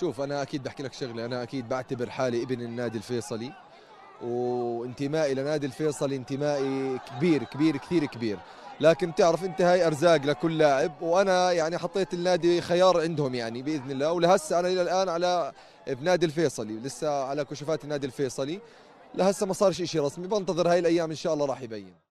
شوف انا اكيد بحكي لك شغله انا اكيد بعتبر حالي ابن النادي الفيصلي وانتمائي لنادي الفيصلي انتمائي كبير كبير كثير كبير لكن تعرف انت هاي ارزاق لكل لاعب وانا يعني حطيت النادي خيار عندهم يعني باذن الله ولهسه انا الى الان على بنادي الفيصلي لسه على كشوفات النادي الفيصلي لهسه ما صار شيء رسمي بنتظر هاي الايام ان شاء الله راح يبين